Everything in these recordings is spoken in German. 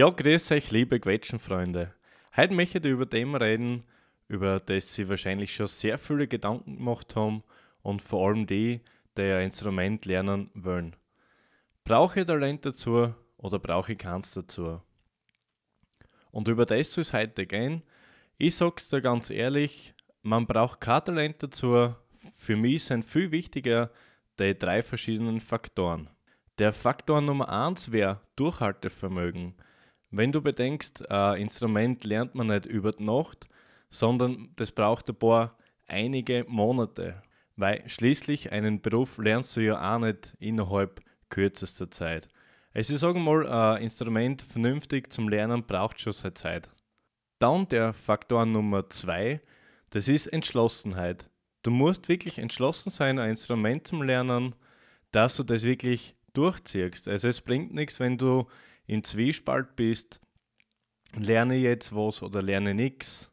Ja, grüß euch, liebe Quetschenfreunde. Heute möchte ich über Themen reden, über das Sie wahrscheinlich schon sehr viele Gedanken gemacht haben und vor allem die, die ein Instrument lernen wollen. Brauche ich Talent dazu oder brauche ich keins dazu? Und über das soll es heute gehen. Ich sag's dir ganz ehrlich, man braucht kein Talent dazu. Für mich sind viel wichtiger die drei verschiedenen Faktoren. Der Faktor Nummer 1 wäre Durchhaltevermögen. Wenn du bedenkst, äh, Instrument lernt man nicht über die Nacht, sondern das braucht ein paar einige Monate, weil schließlich einen Beruf lernst du ja auch nicht innerhalb kürzester Zeit. Also ich sage mal, ein Instrument vernünftig zum Lernen braucht schon seine Zeit. Dann der Faktor Nummer zwei, das ist Entschlossenheit. Du musst wirklich entschlossen sein, ein Instrument zum Lernen, dass du das wirklich durchziehst. Also es bringt nichts, wenn du im Zwiespalt bist, lerne jetzt was oder lerne nichts,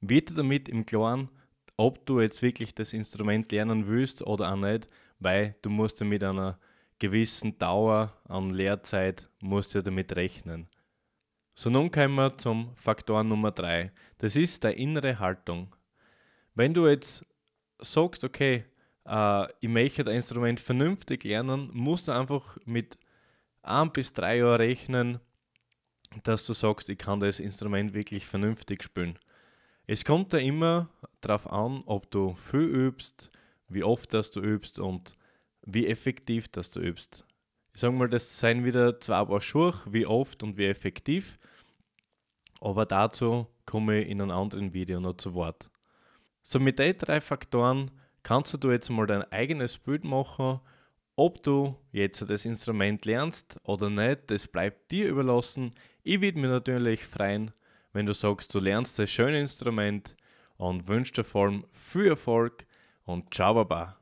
bitte damit im Klaren, ob du jetzt wirklich das Instrument lernen willst oder auch nicht, weil du musst ja mit einer gewissen Dauer an Lehrzeit musst du damit rechnen. So, nun kommen wir zum Faktor Nummer 3. Das ist der innere Haltung. Wenn du jetzt sagst, okay, äh, ich möchte ein Instrument vernünftig lernen, musst du einfach mit ein bis drei Jahre rechnen, dass du sagst, ich kann das Instrument wirklich vernünftig spielen. Es kommt da immer darauf an, ob du viel übst, wie oft dass du übst und wie effektiv dass du übst. Ich sage mal, das seien wieder zwei Paar Schuhe, wie oft und wie effektiv. Aber dazu komme ich in einem anderen Video noch zu Wort. So mit den drei Faktoren kannst du jetzt mal dein eigenes Bild machen, ob du jetzt das Instrument lernst oder nicht, das bleibt dir überlassen. Ich würde mir natürlich freuen, wenn du sagst, du lernst das schöne Instrument und wünsche dir vor allem viel Erfolg und ciao baba.